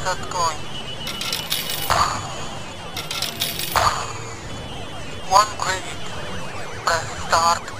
Princess going. One credit. Press start.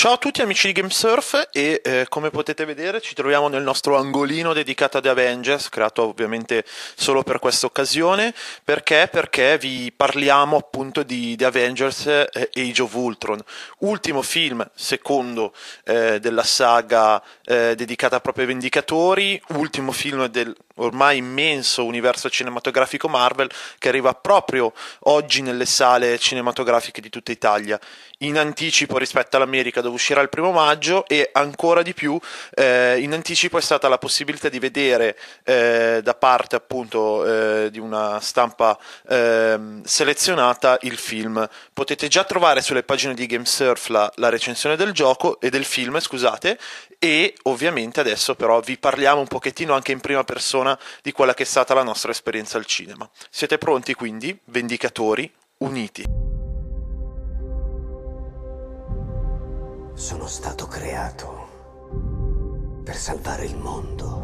Ciao a tutti amici di GameSurf e eh, come potete vedere ci troviamo nel nostro angolino dedicato ad Avengers, creato ovviamente solo per questa occasione, perché? Perché vi parliamo appunto di, di Avengers eh, Age of Ultron, ultimo film secondo eh, della saga eh, dedicata proprio ai Vendicatori, ultimo film del ormai immenso universo cinematografico Marvel che arriva proprio oggi nelle sale cinematografiche di tutta Italia, in anticipo rispetto all'America dove uscirà il primo maggio e ancora di più eh, in anticipo è stata la possibilità di vedere eh, da parte appunto eh, di una stampa ehm, selezionata il film. Potete già trovare sulle pagine di Gamesurf la, la recensione del gioco e del film, scusate, e ovviamente adesso però vi parliamo un pochettino anche in prima persona buona di quella che è stata la nostra esperienza al cinema. Siete pronti quindi, vendicatori, uniti. Sono stato creato per salvare il mondo.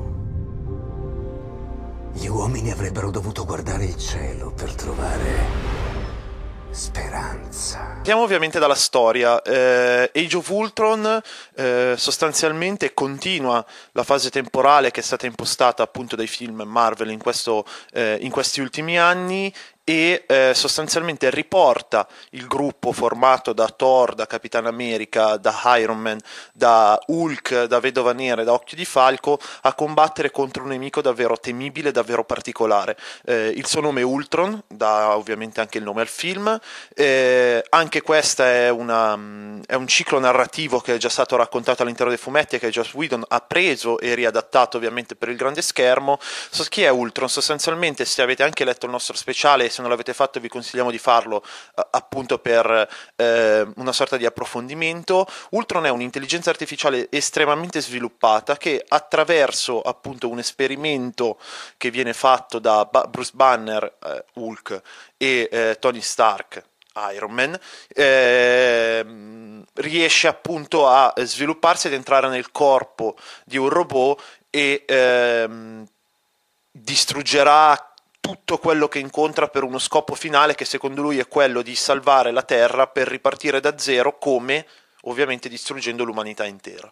Gli uomini avrebbero dovuto guardare il cielo per trovare speranza. Partiamo ovviamente dalla storia. Eh, Age of Ultron eh, sostanzialmente continua la fase temporale che è stata impostata appunto dai film Marvel in, questo, eh, in questi ultimi anni e eh, sostanzialmente riporta il gruppo formato da Thor, da Capitan America, da Iron Man, da Hulk, da Vedova Nera e da Occhio di Falco a combattere contro un nemico davvero temibile, davvero particolare. Eh, il suo nome è Ultron, dà ovviamente anche il nome al film, eh, anche questo è, mm, è, un ciclo narrativo che è già stato raccontato all'interno dei fumetti e che Joss Whedon ha preso e riadattato ovviamente per il grande schermo. So, chi è Ultron? Sostanzialmente se avete anche letto il nostro speciale se non l'avete fatto vi consigliamo di farlo eh, appunto per eh, una sorta di approfondimento. Ultron è un'intelligenza artificiale estremamente sviluppata che attraverso appunto un esperimento che viene fatto da Bruce Banner, eh, Hulk e eh, Tony Stark, Iron Man, ehm, riesce appunto a svilupparsi ed entrare nel corpo di un robot e ehm, distruggerà tutto quello che incontra per uno scopo finale che secondo lui è quello di salvare la Terra per ripartire da zero come ovviamente distruggendo l'umanità intera.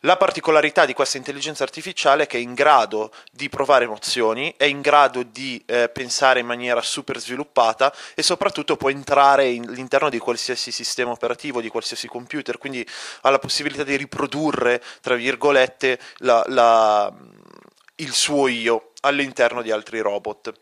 La particolarità di questa intelligenza artificiale è che è in grado di provare emozioni, è in grado di eh, pensare in maniera super sviluppata e soprattutto può entrare in, all'interno di qualsiasi sistema operativo, di qualsiasi computer, quindi ha la possibilità di riprodurre, tra virgolette, la, la, il suo io all'interno di altri robot.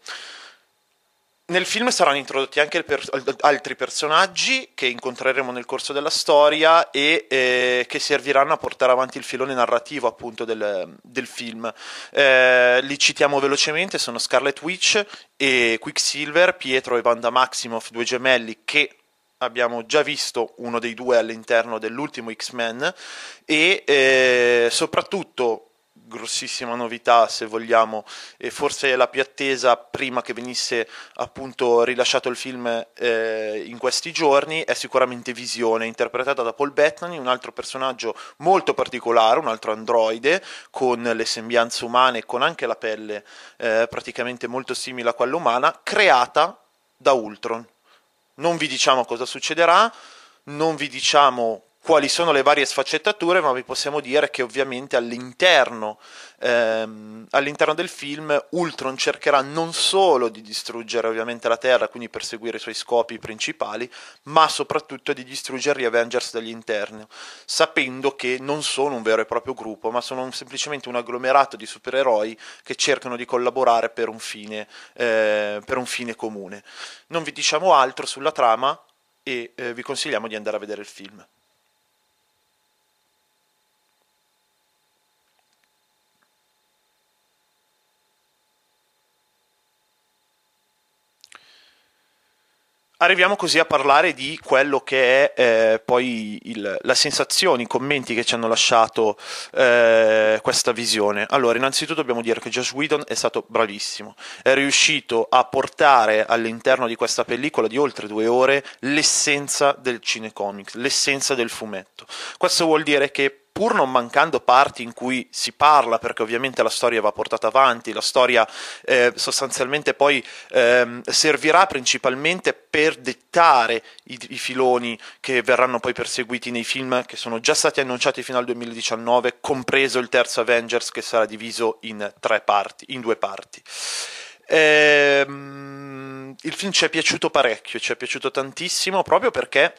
Nel film saranno introdotti anche per- altri personaggi che incontreremo nel corso della storia e eh, che serviranno a portare avanti il filone narrativo appunto del, del film. Eh, li citiamo velocemente, sono Scarlet Witch e Quicksilver, Pietro e Vanda Maximoff, due gemelli che abbiamo già visto uno dei due all'interno dell'ultimo X-Men e eh, soprattutto grossissima novità se vogliamo e forse la più attesa prima che venisse appunto rilasciato il film eh, in questi giorni è sicuramente Visione interpretata da Paul Bettany un altro personaggio molto particolare un altro androide con le sembianze umane e con anche la pelle eh, praticamente molto simile a quella umana creata da Ultron non vi diciamo cosa succederà non vi diciamo quali sono le varie sfaccettature, ma vi possiamo dire che ovviamente all'interno, ehm, all'interno del film Ultron cercherà non solo di distruggere ovviamente la Terra, quindi perseguire i suoi scopi principali, ma soprattutto di distruggere gli Avengers dagli interni, sapendo che non sono un vero e proprio gruppo, ma sono un, semplicemente un agglomerato di supereroi che cercano di collaborare per un fine, eh, per un fine comune. Non vi diciamo altro sulla trama e eh, vi consigliamo di andare a vedere il film. Arriviamo così a parlare di quello che è eh, poi il, la sensazione, i commenti che ci hanno lasciato eh, questa visione. Allora, innanzitutto dobbiamo dire che Josh Whedon è stato bravissimo, è riuscito a portare all'interno di questa pellicola di oltre due ore l'essenza del cinecomics, l'essenza del fumetto. Questo vuol dire che pur non mancando parti in cui si parla, perché ovviamente la storia va portata avanti, la storia eh, sostanzialmente poi eh, servirà principalmente per dettare i, i, filoni che verranno poi perseguiti nei film che sono già stati annunciati fino al 2019, compreso il terzo Avengers che sarà diviso in, parti, in due parti. Ehm, il film ci è piaciuto parecchio, ci è piaciuto tantissimo proprio perché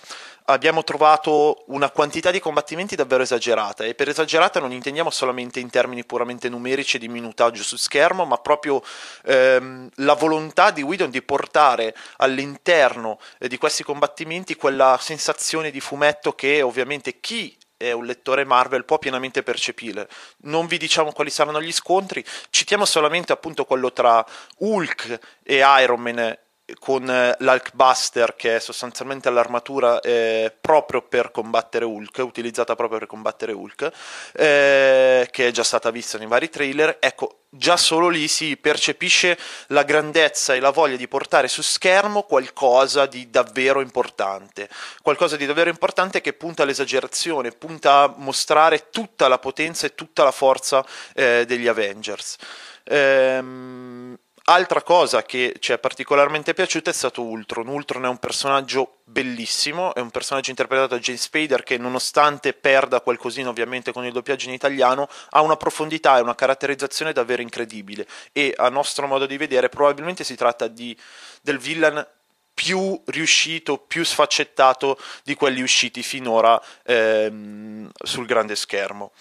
abbiamo trovato una quantità di combattimenti davvero esagerata e per esagerata non intendiamo solamente in termini puramente numerici di minutaggio su schermo, ma proprio ehm, la volontà di Whedon di portare all'interno eh, di questi combattimenti quella sensazione di fumetto che ovviamente chi è un lettore Marvel può pienamente percepire. Non vi diciamo quali saranno gli scontri, citiamo solamente appunto quello tra Hulk e Iron Man con eh, l'Hulkbuster che è sostanzialmente l'armatura eh, proprio per combattere Hulk, utilizzata proprio per combattere Hulk, eh, che è già stata vista nei vari trailer, ecco, già solo lì si percepisce la grandezza e la voglia di portare su schermo qualcosa di davvero importante, qualcosa di davvero importante che punta all'esagerazione, punta a mostrare tutta la potenza e tutta la forza eh, degli Avengers. Ehm Altra cosa che ci è particolarmente piaciuta è stato Ultron. Ultron è un personaggio bellissimo, è un personaggio interpretato da James Spader che nonostante perda qualcosina ovviamente con il doppiaggio in italiano, ha una profondità e una caratterizzazione davvero incredibile e a nostro modo di vedere probabilmente si tratta di, del villain più riuscito, più sfaccettato di quelli usciti finora ehm, sul grande schermo.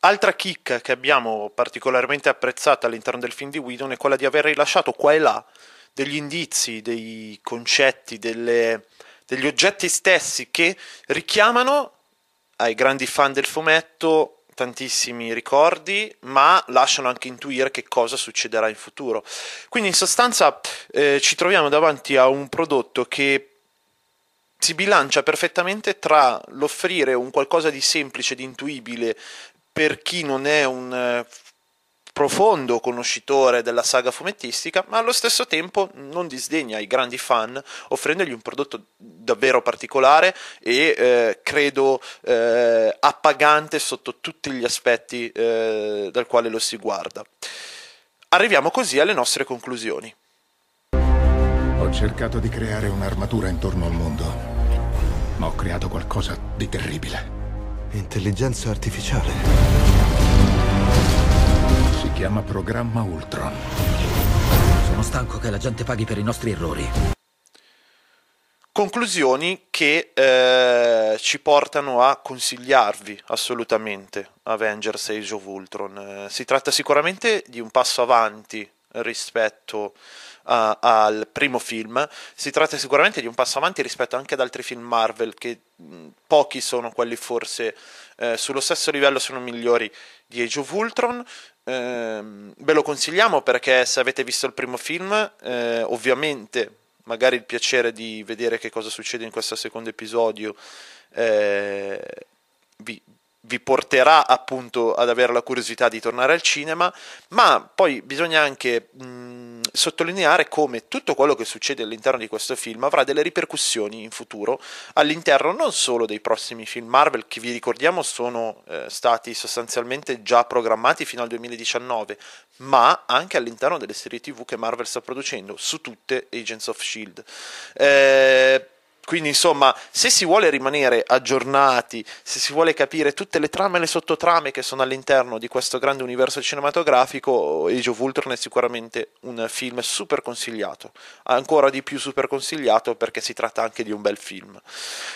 Altra chicca che abbiamo particolarmente apprezzata all'interno del film di Whedon è quella di aver rilasciato qua e là degli indizi, dei concetti, delle, degli oggetti stessi che richiamano ai grandi fan del fumetto tantissimi ricordi, ma lasciano anche intuire che cosa succederà in futuro. Quindi in sostanza eh, ci troviamo davanti a un prodotto che si bilancia perfettamente tra l'offrire un qualcosa di semplice, di intuibile, per chi non è un eh, profondo conoscitore della saga fumettistica, ma allo stesso tempo non disdegna i grandi fan, offrendogli un prodotto davvero particolare e eh, credo eh, appagante sotto tutti gli aspetti eh, dal quale lo si guarda. Arriviamo così alle nostre conclusioni. Ho cercato di creare un'armatura intorno al mondo, ma ho creato qualcosa di terribile. Intelligenza artificiale. Si chiama programma Ultron. Sono stanco che la gente paghi per i nostri errori. Conclusioni che eh, ci portano a consigliarvi assolutamente Avengers Age of Ultron. Eh, si tratta sicuramente di un passo avanti rispetto a uh, al primo film. Si tratta sicuramente di un passo avanti rispetto anche ad altri film Marvel, che mh, pochi sono quelli forse eh, sullo stesso livello, sono migliori di Age of Ultron. Eh, ve lo consigliamo perché se avete visto il primo film, eh, ovviamente magari il piacere di vedere che cosa succede in questo secondo episodio eh, vi, vi porterà appunto ad avere la curiosità di tornare al cinema, ma poi bisogna anche mh, sottolineare come tutto quello che succede all'interno di questo film avrà delle ripercussioni in futuro all'interno non solo dei prossimi film Marvel che vi ricordiamo sono eh, stati sostanzialmente già programmati fino al 2019, ma anche all'interno delle serie TV che Marvel sta producendo, su tutte Agents of Shield. Eh, quindi, insomma, se si vuole rimanere aggiornati, se si vuole capire tutte le trame e le sottotrame che sono all'interno di questo grande universo cinematografico, Age of Ultron è sicuramente un film super consigliato. Ancora di più super consigliato perché si tratta anche di un bel film.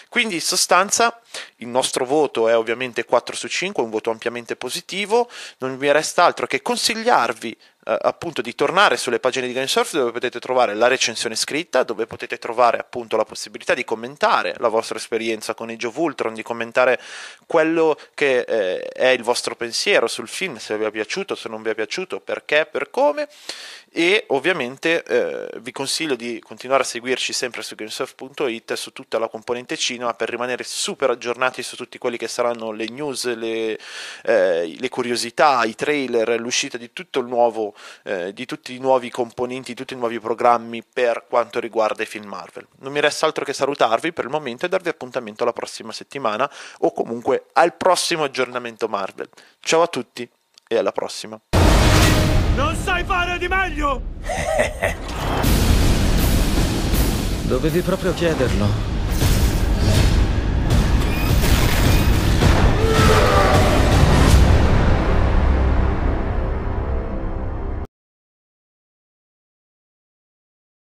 Quindi, in sostanza, il nostro voto è ovviamente 4 su 5, un voto ampiamente positivo. Non mi resta altro che consigliarvi eh, appunto di tornare sulle pagine di Gamesurf dove potete trovare la recensione scritta, dove potete trovare appunto la possibilità di commentare la vostra esperienza con Age of Ultron, di commentare quello che eh, è il vostro pensiero sul film, se vi è piaciuto, se non vi è piaciuto, perché, per come e ovviamente eh, vi consiglio di continuare a seguirci sempre su gamesurf.it su tutta la componente cinema per rimanere super aggiornati su tutti quelli che saranno le news, le, eh, le curiosità, i trailer, l'uscita di tutto il nuovo, eh, di tutti i nuovi componenti, tutti i nuovi programmi per quanto riguarda i film Marvel. Non mi resta altro che salutarvi per il momento e darvi appuntamento alla prossima settimana o comunque al prossimo aggiornamento Marvel. Ciao a tutti e alla prossima. Non sai fare di meglio? Dovevi proprio chiederlo.